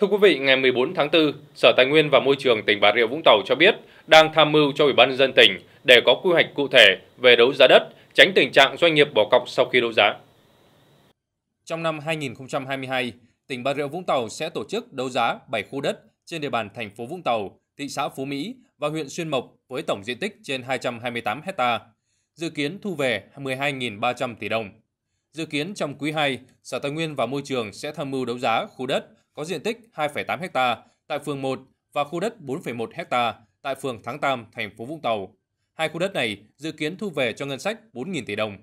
Thưa quý vị, ngày 14 tháng 4, Sở Tài nguyên và Môi trường tỉnh Bà Rịa Vũng Tàu cho biết đang tham mưu cho Ủy ban nhân dân tỉnh để có quy hoạch cụ thể về đấu giá đất, tránh tình trạng doanh nghiệp bỏ cọc sau khi đấu giá. Trong năm 2022, tỉnh Bà Rịa Vũng Tàu sẽ tổ chức đấu giá 7 khu đất trên địa bàn thành phố Vũng Tàu, thị xã Phú Mỹ và huyện Xuyên Mộc với tổng diện tích trên 228 hecta, dự kiến thu về 12.300 tỷ đồng. Dự kiến trong quý 2, Sở Tài nguyên và Môi trường sẽ tham mưu đấu giá khu đất có diện tích 2,8 ha tại phường 1 và khu đất 4,1 ha tại phường Thắng Tam thành phố Vũng Tàu. Hai khu đất này dự kiến thu về cho ngân sách 4.000 tỷ đồng.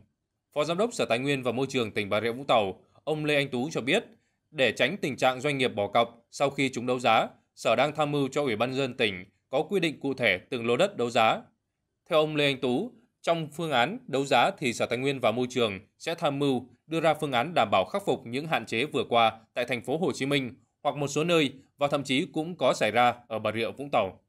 Phó Giám đốc Sở Tài nguyên và Môi trường tỉnh Bà Rịa Vũng Tàu, ông Lê Anh Tú cho biết, để tránh tình trạng doanh nghiệp bỏ cọc sau khi chúng đấu giá, Sở đang tham mưu cho Ủy ban dân tỉnh có quy định cụ thể từng lô đất đấu giá. Theo ông Lê Anh Tú, trong phương án đấu giá thì Sở Tài nguyên và Môi trường sẽ tham mưu đưa ra phương án đảm bảo khắc phục những hạn chế vừa qua tại thành phố Hồ Chí Minh hoặc một số nơi và thậm chí cũng có xảy ra ở Bà Rịa Vũng Tàu.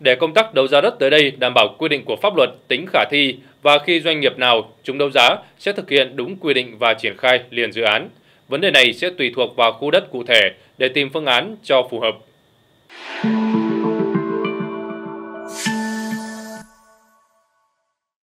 Để công tác đấu giá đất tới đây đảm bảo quy định của pháp luật tính khả thi và khi doanh nghiệp nào chúng đấu giá sẽ thực hiện đúng quy định và triển khai liền dự án. Vấn đề này sẽ tùy thuộc vào khu đất cụ thể để tìm phương án cho phù hợp.